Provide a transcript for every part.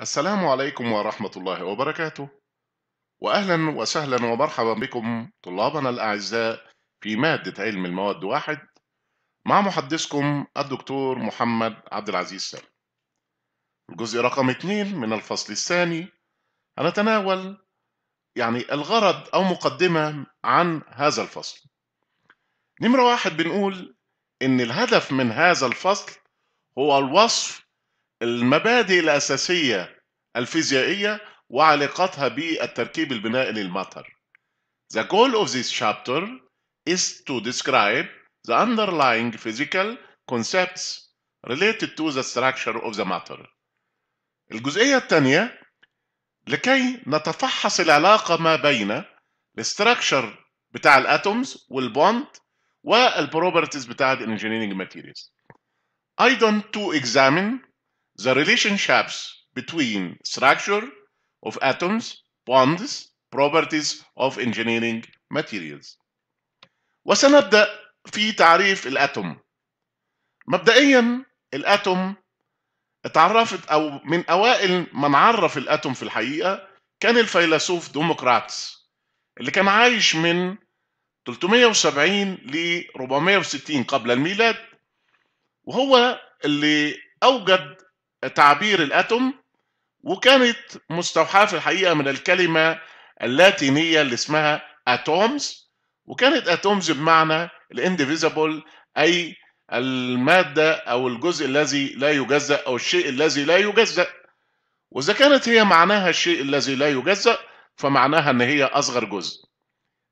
السلام عليكم ورحمة الله وبركاته وأهلا وسهلا ومرحبا بكم طلابنا الأعزاء في مادة علم المواد واحد مع محدثكم الدكتور محمد عبد العزيز سالم الجزء رقم اثنين من الفصل الثاني هنتناول يعني الغرض أو مقدمة عن هذا الفصل نمرة واحد بنقول إن الهدف من هذا الفصل هو الوصف المبادئ الأساسية الفيزيائية وعلاقتها بالتركيب البنائي للمطر. The goal of this chapter is to describe the underlying physical concepts related to the structure of the matter. الجزئية الثانية لكي نتفحص العلاقة ما بين الستراكشر بتاع الاتومز والبوند والبروبرتيز بتاع الانجينيرنج ماتيريالز. أيضا to examine the relationships between structure of atoms, bonds, properties of engineering materials. وسنبدأ في تعريف الأتوم. مبدئيا الأتوم اتعرفت أو من أوائل من عرف الأتوم في الحقيقة كان الفيلسوف ديموقراطس اللي كان عايش من 370 ل 460 قبل الميلاد وهو اللي أوجد تعبير الاتوم وكانت مستوحاه في الحقيقه من الكلمه اللاتينيه اللي اسمها اتومز وكانت اتومز بمعنى الانديفيزبل اي الماده او الجزء الذي لا يجزا او الشيء الذي لا يجزا واذا كانت هي معناها الشيء الذي لا يجزا فمعناها ان هي اصغر جزء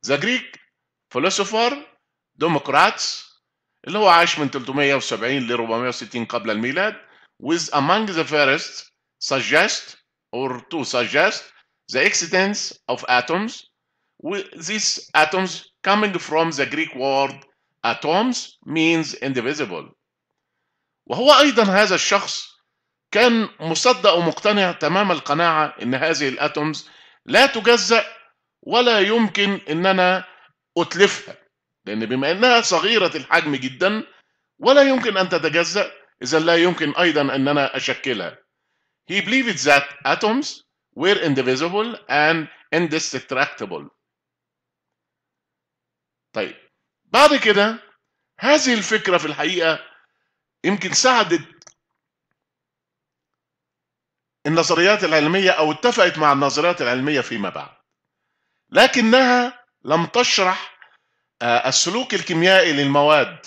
ذا جريك فيلسوفر ديموكراتس اللي هو عاش من 370 ل 460 قبل الميلاد with among the first suggest or to suggest the existence of atoms with these atoms coming from the Greek word atoms means indivisible وهو أيضا هذا الشخص كان مصدق ومقتنع تمام القناعة إن هذه الأتومز لا تجزأ ولا يمكن إن أنا أتلفها لأن بما أنها صغيرة الحجم جدا ولا يمكن أن تتجزأ إذا لا يمكن أيضا أن أنا أشكلها. He believed that atoms were indivisible and indestructible. طيب بعد كده هذه الفكرة في الحقيقة يمكن ساعدت النظريات العلمية أو اتفقت مع النظريات العلمية فيما بعد لكنها لم تشرح آه، السلوك الكيميائي للمواد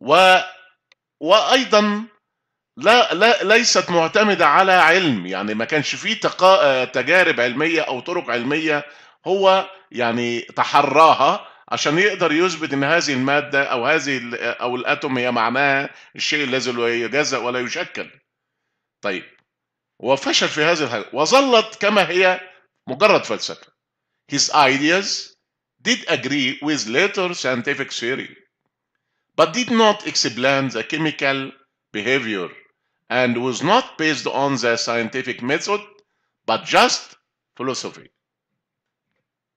و وايضا لا لا ليست معتمده على علم يعني ما كانش في تجارب علميه او طرق علميه هو يعني تحراها عشان يقدر يثبت ان هذه الماده او هذه او الاتوم هي معناها الشيء الذي لا يجزا ولا يشكل. طيب وفشل في هذه الحاجه وظلت كما هي مجرد فلسفه. His ideas did agree with later scientific theory. but did not explain the chemical behavior and was not based on the scientific method, but just philosophy.